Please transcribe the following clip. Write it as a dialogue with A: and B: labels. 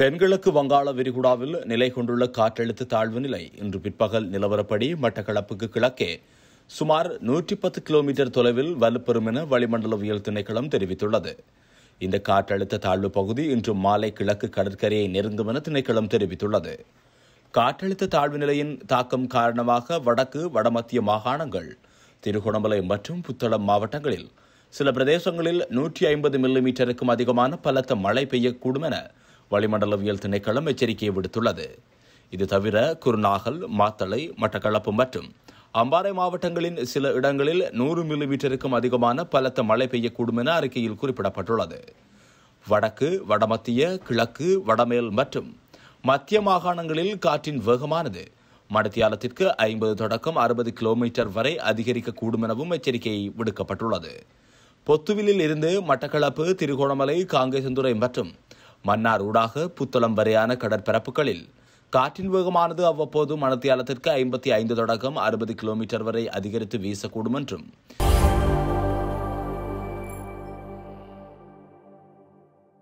A: தென்கிழக்கு வங்காள விரிகுடாவில் நிலை கொண்டுள்ள காற்றழுத்த தாழ்வு நிலை இன்று பிற்பகல் நிலவரப்படி மட்டக்களப்புக்கு கிழக்கே சுமார் நூற்றி பத்து கிலோமீட்டர் தொலைவில் வலுப்பெறும் என வளிமண்டலவியல் திணைக்களம் தெரிவித்துள்ளது இந்த காற்றழுத்த தாழ்வு பகுதி இன்று மாலை கிழக்கு கடற்கரையை நெருங்கும் என திணைக்களம் தெரிவித்துள்ளது காற்றழுத்த தாழ்வு நிலையின் தாக்கம் காரணமாக வடக்கு வடமத்திய மாகாணங்கள் திருகோணமலை மற்றும் புத்தளம் மாவட்டங்களில் சில பிரதேசங்களில் நூற்றி ஐம்பது மில்லிமீட்டருக்கும் அதிகமான பலத்த மழை பெய்யக்கூடும் என வளிமண்டலவியல் திணைக்களம் எச்சரிக்கையை விடுத்துள்ளது இது தவிர குருநாகல் மாத்தளை மட்டக்களப்பு மற்றும் அம்பாறை மாவட்டங்களின் சில இடங்களில் நூறு மில்லிமீட்டருக்கும் அதிகமான பலத்த மழை பெய்யக்கூடும் என அறிக்கையில் குறிப்பிடப்பட்டுள்ளது வடக்கு வடமத்திய கிழக்கு வடமேல் மற்றும் மத்திய மாகாணங்களில் காற்றின் வேகமானது மடத்தியாலத்திற்கு ஐம்பது தொடக்கம் அறுபது கிலோமீட்டர் வரை அதிகரிக்கக்கூடும் எனவும் எச்சரிக்கை விடுக்கப்பட்டுள்ளது பொத்துவிலில் இருந்து மட்டக்களப்பு திருகோணமலை காங்கேசந்துறை மற்றும் மன்னார் ஊடாக புத்தளம் வரையான கடற்பரப்புகளில் காற்றின் வேகமானது அவ்வப்போது மணத்தியாலத்திற்கு ஐம்பத்தி ஐந்து தொடக்கம் அறுபது கிலோமீட்டர் வரை அதிகரித்து வீசக்கூடும் என்றும்